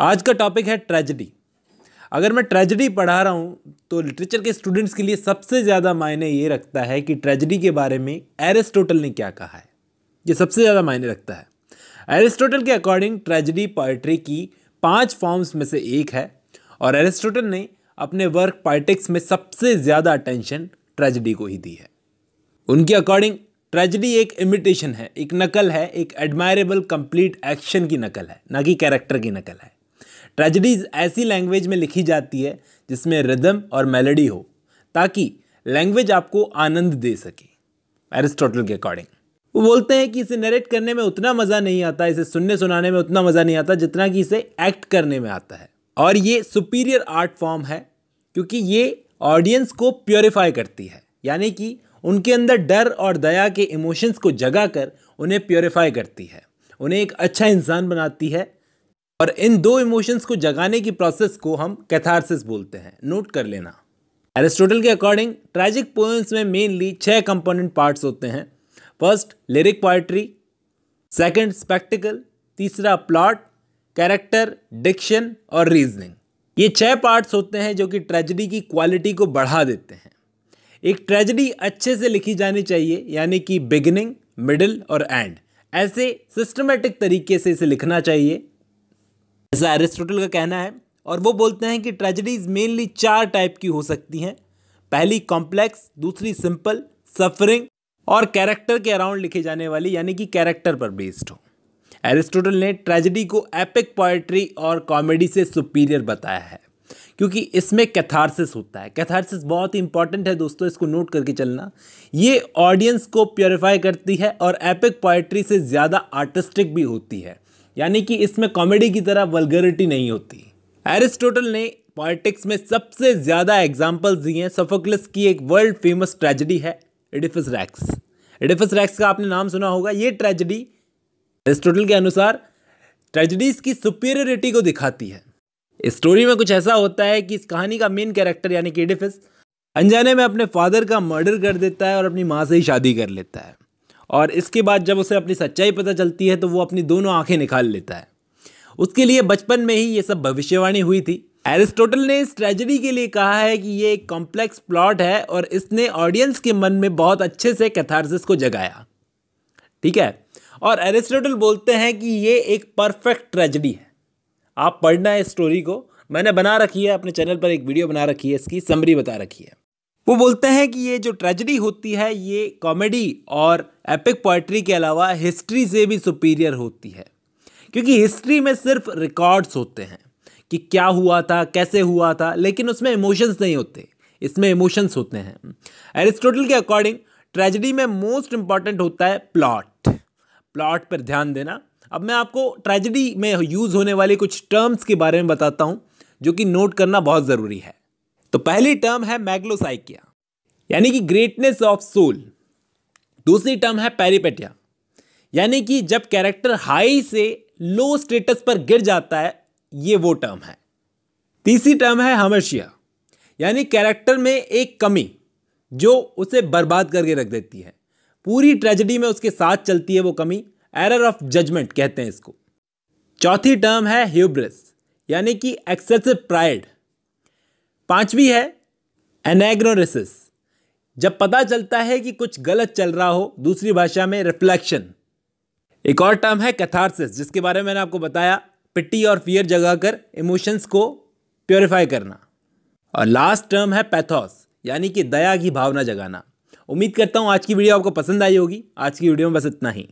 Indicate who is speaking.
Speaker 1: आज का टॉपिक है ट्रेजडी अगर मैं ट्रेजडी पढ़ा रहा हूँ तो लिटरेचर के स्टूडेंट्स के लिए सबसे ज़्यादा मायने ये रखता है कि ट्रेजडी के बारे में एरिस्टोटल ने क्या कहा है ये सबसे ज़्यादा मायने रखता है एरिस्टोटल के अकॉर्डिंग ट्रेजडी पोइट्री की पांच फॉर्म्स में से एक है और एरिस्टोटल ने अपने वर्क पॉइटिक्स में सबसे ज़्यादा अटेंशन ट्रेजडी को ही दी है उनके अकॉर्डिंग ट्रेजडी एक इमिटेशन है एक नकल है एक एडमायरेबल कंप्लीट एक्शन की नकल है ना कि कैरेक्टर की नकल है ट्रेजडीज ऐसी लैंग्वेज में लिखी जाती है जिसमें रिदम और मेलोडी हो ताकि लैंग्वेज आपको आनंद दे सके एरिस्टोटल के अकॉर्डिंग वो बोलते हैं कि इसे नरेट करने में उतना मज़ा नहीं आता इसे सुनने सुनाने में उतना मज़ा नहीं आता जितना कि इसे एक्ट करने में आता है और ये सुपीरियर आर्ट फॉर्म है क्योंकि ये ऑडियंस को प्योरीफाई करती है यानी कि उनके अंदर डर और दया के इमोशंस को जगा कर उन्हें प्योरीफाई करती है उन्हें एक अच्छा इंसान बनाती है और इन दो इमोशंस को जगाने की प्रोसेस को हम कैथारसिस बोलते हैं नोट कर लेना एरिस्टोटल के अकॉर्डिंग ट्रैजिक पोएम्स में मेनली छह कंपोनेंट पार्ट्स होते हैं first lyric poetry second spectacle तीसरा प्लॉट कैरेक्टर डिक्शन और रीजनिंग ये छह पार्ट्स होते हैं जो कि ट्रेजडी की क्वालिटी को बढ़ा देते हैं एक ट्रेजडी अच्छे से लिखी जानी चाहिए यानी कि बिगिनिंग मिडिल और एंड ऐसे सिस्टमेटिक तरीके से इसे लिखना चाहिए ऐसा एरिस्टोटल का कहना है और वो बोलते हैं कि ट्रेजडीज मेनली चार टाइप की हो सकती हैं पहली कॉम्प्लेक्स दूसरी सिंपल सफरिंग और कैरेक्टर के अराउंड लिखे जाने वाली यानी कि कैरेक्टर पर बेस्ड हो एरिस्टोटल ने ट्रेजिडी को एपिक पोइट्री और कॉमेडी से सुपीरियर बताया है क्योंकि इसमें कैथारसिस होता है कैथारसिस बहुत ही इंपॉर्टेंट है दोस्तों इसको नोट करके चलना ये ऑडियंस को प्योरीफाई करती है और एपिक पोइट्री से ज़्यादा आर्टिस्टिक भी होती है यानी कि इसमें कॉमेडी की तरह वलगरिटी नहीं होती एरिस्टोटल ने पॉलिटिक्स में सबसे ज़्यादा एग्जाम्पल्स दिए हैं सोफोक्लिस की एक वर्ल्ड फेमस ट्रेजिडी है एडिफिस रैक्स एडिफिस रैक्स का आपने नाम सुना होगा ये ट्रेजिडी एरिस्टोटल के अनुसार ट्रेजिडीज़ की सुपीरियरिटी को दिखाती है इस स्टोरी में कुछ ऐसा होता है कि इस कहानी का मेन कैरेक्टर यानी कि एडिफिस अनजाने में अपने फादर का मर्डर कर देता है और अपनी माँ से ही शादी कर लेता है और इसके बाद जब उसे अपनी सच्चाई पता चलती है तो वो अपनी दोनों आंखें निकाल लेता है उसके लिए बचपन में ही ये सब भविष्यवाणी हुई थी एरिस्टोटल ने इस ट्रेजडी के लिए कहा है कि ये एक कॉम्प्लेक्स प्लॉट है और इसने ऑडियंस के मन में बहुत अच्छे से कैथारसिस को जगाया ठीक है और एरिस्टोटल बोलते हैं कि ये एक परफेक्ट ट्रेजडी है आप पढ़ना है स्टोरी को मैंने बना रखी है अपने चैनल पर एक वीडियो बना रखी है इसकी समरी बता रखी है वो बोलते हैं कि ये जो ट्रेजडी होती है ये कॉमेडी और एपिक पोइट्री के अलावा हिस्ट्री से भी सुपीरियर होती है क्योंकि हिस्ट्री में सिर्फ रिकॉर्ड्स होते हैं कि क्या हुआ था कैसे हुआ था लेकिन उसमें इमोशंस नहीं होते इसमें इमोशंस होते हैं एरिस्टोटल के अकॉर्डिंग ट्रेजडी में मोस्ट इम्पॉर्टेंट होता है प्लॉट प्लॉट पर ध्यान देना अब मैं आपको ट्रेजडी में यूज़ होने वाले कुछ टर्म्स के बारे में बताता हूँ जो कि नोट करना बहुत ज़रूरी है तो पहली टर्म है मैग्लोसाइकिया यानी कि ग्रेटनेस ऑफ सोल दूसरी टर्म है पेरीपेटिया यानी कि जब कैरेक्टर हाई से लो स्टेटस पर गिर जाता है ये वो टर्म है तीसरी टर्म है हमर्शिया यानी कैरेक्टर में एक कमी जो उसे बर्बाद करके रख देती है पूरी ट्रेजिडी में उसके साथ चलती है वो कमी एरर ऑफ जजमेंट कहते हैं इसको चौथी टर्म है ह्यूब्रिस यानी कि एक्सेसिव प्राइड पांचवी है एनेग्नोरिसिस जब पता चलता है कि कुछ गलत चल रहा हो दूसरी भाषा में रिफ्लेक्शन एक और टर्म है कैथारसिस जिसके बारे में मैंने आपको बताया पिटी और फियर जगाकर इमोशंस को प्योरीफाई करना और लास्ट टर्म है पैथोस यानी कि दया की भावना जगाना उम्मीद करता हूँ आज की वीडियो आपको पसंद आई होगी आज की वीडियो में बस इतना ही